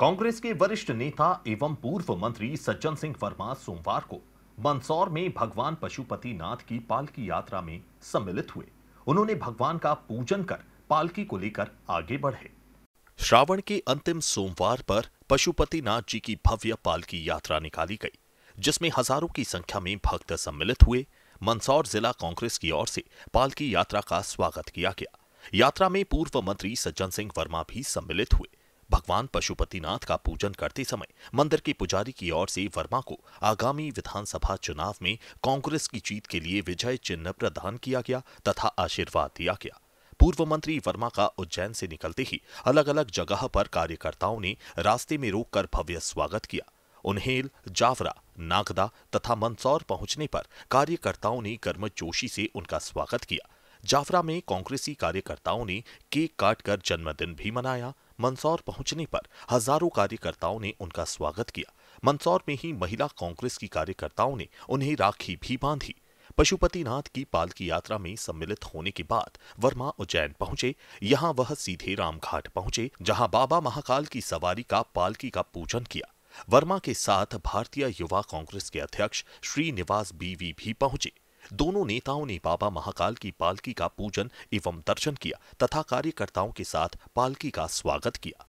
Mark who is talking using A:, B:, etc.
A: कांग्रेस के वरिष्ठ नेता एवं पूर्व मंत्री सज्जन सिंह वर्मा सोमवार को मंदसौर में भगवान पशुपति नाथ की पालकी यात्रा में सम्मिलित हुए उन्होंने भगवान का पूजन कर पालकी को लेकर आगे बढ़े श्रावण के अंतिम सोमवार पर पशुपति नाथ जी की भव्य पालकी यात्रा निकाली गई जिसमें हजारों की संख्या में भक्त सम्मिलित हुए मंदसौर जिला कांग्रेस की ओर से पालकी यात्रा का स्वागत किया गया यात्रा में पूर्व मंत्री सज्जन सिंह वर्मा भी सम्मिलित हुए भगवान पशुपतिनाथ का पूजन करते समय मंदिर के पुजारी की ओर से वर्मा को आगामी विधानसभा चुनाव में कांग्रेस की जीत के लिए विजय चिन्ह प्रदान किया गया तथा आशीर्वाद दिया गया पूर्व मंत्री वर्मा का उज्जैन से निकलते ही अलग अलग जगह पर कार्यकर्ताओं ने रास्ते में रोककर भव्य स्वागत किया उन्हेल जावरा नागदा तथा मंदसौर पहुंचने पर कार्यकर्ताओं ने गर्मजोशी से उनका स्वागत किया जाफरा में कांग्रेसी कार्यकर्ताओं ने केक काटकर जन्मदिन भी मनाया मंदसौर पहुंचने पर हजारों कार्यकर्ताओं ने उनका स्वागत किया मंदसौर में ही महिला कांग्रेस की कार्यकर्ताओं ने उन्हें राखी भी बांधी पशुपतिनाथ की पालकी यात्रा में सम्मिलित होने के बाद वर्मा उज्जैन पहुंचे यहां वह सीधे रामघाट पहुंचे जहां बाबा महाकाल की सवारी का पालकी का पूजन किया वर्मा के साथ भारतीय युवा कांग्रेस के अध्यक्ष श्रीनिवास बीवी भी पहुंचे दोनों नेताओं ने बाबा महाकाल की पालकी का पूजन एवं दर्शन किया तथा कार्यकर्ताओं के साथ पालकी का स्वागत किया